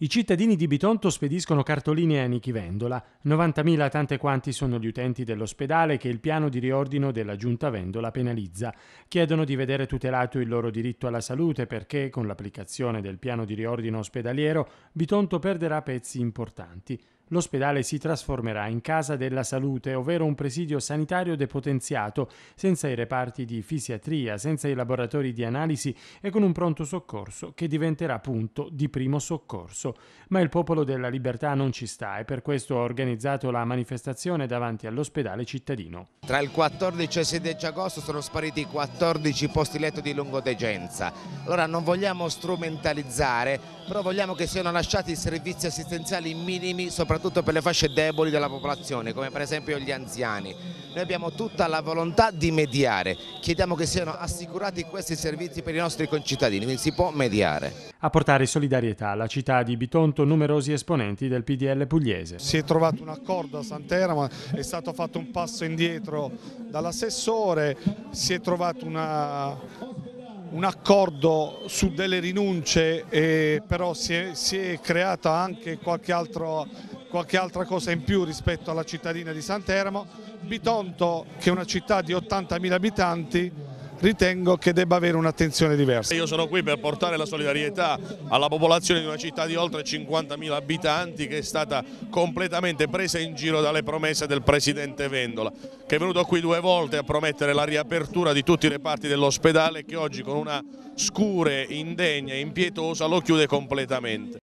I cittadini di Bitonto spediscono cartoline a Nichi Vendola. 90.000 tante quanti sono gli utenti dell'ospedale che il piano di riordino della giunta Vendola penalizza. Chiedono di vedere tutelato il loro diritto alla salute perché, con l'applicazione del piano di riordino ospedaliero, Bitonto perderà pezzi importanti. L'ospedale si trasformerà in casa della salute, ovvero un presidio sanitario depotenziato, senza i reparti di fisiatria, senza i laboratori di analisi e con un pronto soccorso che diventerà punto di primo soccorso. Ma il popolo della libertà non ci sta e per questo ha organizzato la manifestazione davanti all'ospedale cittadino. Tra il 14 e il 16 agosto sono spariti 14 posti letto di lungodegenza. Allora non vogliamo strumentalizzare, però vogliamo che siano lasciati i servizi assistenziali minimi, soprattutto soprattutto per le fasce deboli della popolazione, come per esempio gli anziani. Noi abbiamo tutta la volontà di mediare, chiediamo che siano assicurati questi servizi per i nostri concittadini, quindi si può mediare. A portare solidarietà alla città di Bitonto numerosi esponenti del PDL pugliese. Si è trovato un accordo a Sant'Era, ma è stato fatto un passo indietro dall'assessore, si è trovato una, un accordo su delle rinunce, eh, però si è, si è creata anche qualche altro qualche altra cosa in più rispetto alla cittadina di Santeramo. Bitonto, che è una città di 80.000 abitanti, ritengo che debba avere un'attenzione diversa. Io sono qui per portare la solidarietà alla popolazione di una città di oltre 50.000 abitanti che è stata completamente presa in giro dalle promesse del Presidente Vendola che è venuto qui due volte a promettere la riapertura di tutti i reparti dell'ospedale che oggi con una scure indegna e impietosa lo chiude completamente.